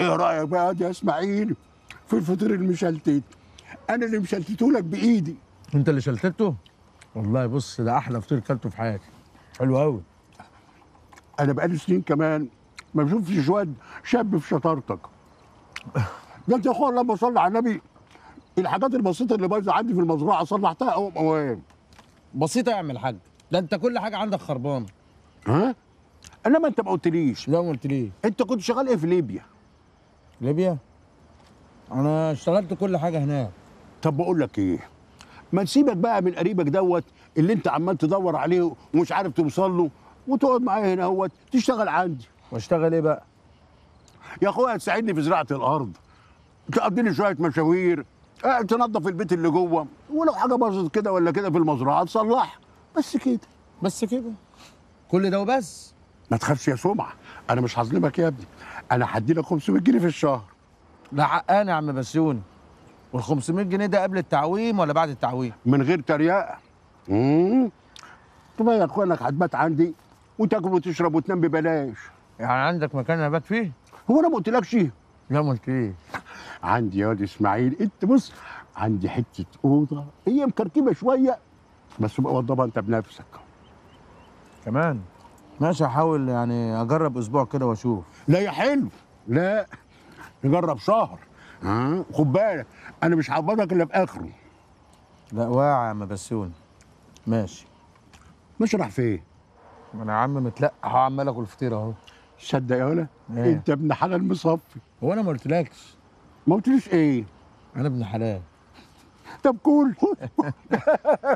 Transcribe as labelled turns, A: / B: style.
A: ايه رايك بقى يا اسماعيل في الفطير المشلتت انا اللي مشلتته لك بايدي انت اللي شلتته والله بص ده احلى فطير كلته في حياتي حلو قوي انا بقالي سنين كمان ما بشوفش واد شاب في شطارتك ده انت يا اخويا اللهم صل على النبي الحاجات البسيطه اللي بايظه عندي في المزرعه صلحتها اوام اوام. بسيطه اعمل حاج ده انت كل حاجه عندك خربانه ها انما انت ما قلتليش لا ما قلتليش انت كنت شغال ايه في ليبيا ليبيا انا اشتغلت كل حاجه هناك طب بقول لك ايه ما تسيبك بقى من قريبك دوت اللي انت عمال تدور عليه ومش عارف توصل له وتقعد معايا هنا اهوت تشتغل عندي واشتغل ايه بقى يا اخويا تساعدني في زراعه الارض تقضي لي شويه مشاوير آه، تنظف البيت اللي جوه ولو حاجه باظت كده ولا كده في المزرعه تصلحها بس كده بس كده كل ده وبس ما تخافش يا سمعه انا مش هظلمك يا ابني انا هدي لك 500 جنيه في الشهر لا عقان يا عم بسيوني وال 500 جنيه ده قبل التعويم ولا بعد التعويم؟ من غير تريقه امم اخويا اخوانك هتبات عندي وتاكل وتشرب وتنام ببلاش يعني عندك مكان ابات فيه؟ هو انا ما قلتلكش لا ما قلتليش عندي يا واد اسماعيل انت بص عندي حته اوضه هي مكركبه شويه بس بقى وضبها انت بنفسك كمان ماشي هحاول يعني اجرب اسبوع كده واشوف لا يا حلو لا نجرب شهر ها خد بالك انا مش هعوضك الا في اخره لا واعي يا عم بسيون ماشي ماشي راح فين؟ ما انا يا عم اهو عمال اكل فطير اهو تصدق يا ولا إيه؟ انت ابن حلال مصفي هو انا ما قلتلكش ما قلتليش ايه؟ انا ابن حلال طب كول